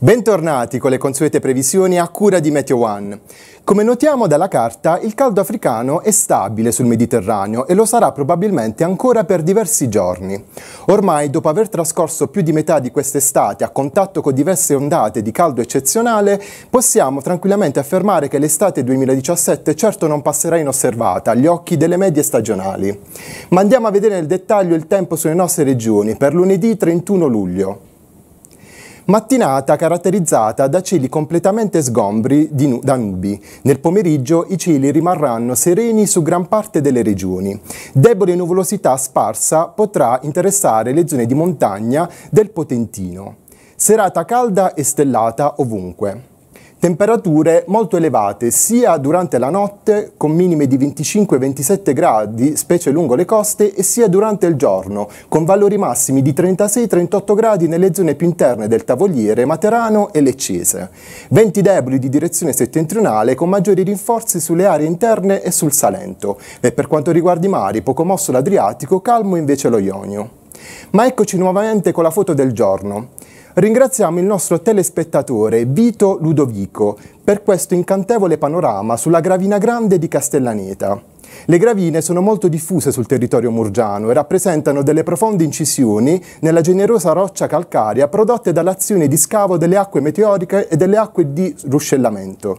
Bentornati con le consuete previsioni a cura di Meteo One. Come notiamo dalla carta, il caldo africano è stabile sul Mediterraneo e lo sarà probabilmente ancora per diversi giorni. Ormai, dopo aver trascorso più di metà di quest'estate a contatto con diverse ondate di caldo eccezionale, possiamo tranquillamente affermare che l'estate 2017 certo non passerà inosservata agli occhi delle medie stagionali. Ma andiamo a vedere nel dettaglio il tempo sulle nostre regioni per lunedì 31 luglio. Mattinata caratterizzata da cieli completamente sgombri nu da nubi. Nel pomeriggio i cieli rimarranno sereni su gran parte delle regioni. Debole nuvolosità sparsa potrà interessare le zone di montagna del Potentino. Serata calda e stellata ovunque. Temperature molto elevate sia durante la notte, con minime di 25-27 gradi, specie lungo le coste, e sia durante il giorno, con valori massimi di 36-38 gradi nelle zone più interne del Tavoliere, Materano e Leccese. Venti deboli di direzione settentrionale, con maggiori rinforzi sulle aree interne e sul Salento. E per quanto riguarda i mari, poco mosso l'Adriatico, calmo invece lo Ionio. Ma eccoci nuovamente con la foto del giorno. Ringraziamo il nostro telespettatore Vito Ludovico per questo incantevole panorama sulla Gravina Grande di Castellaneta. Le gravine sono molto diffuse sul territorio murgiano e rappresentano delle profonde incisioni nella generosa roccia calcarea prodotte dall'azione di scavo delle acque meteoriche e delle acque di ruscellamento.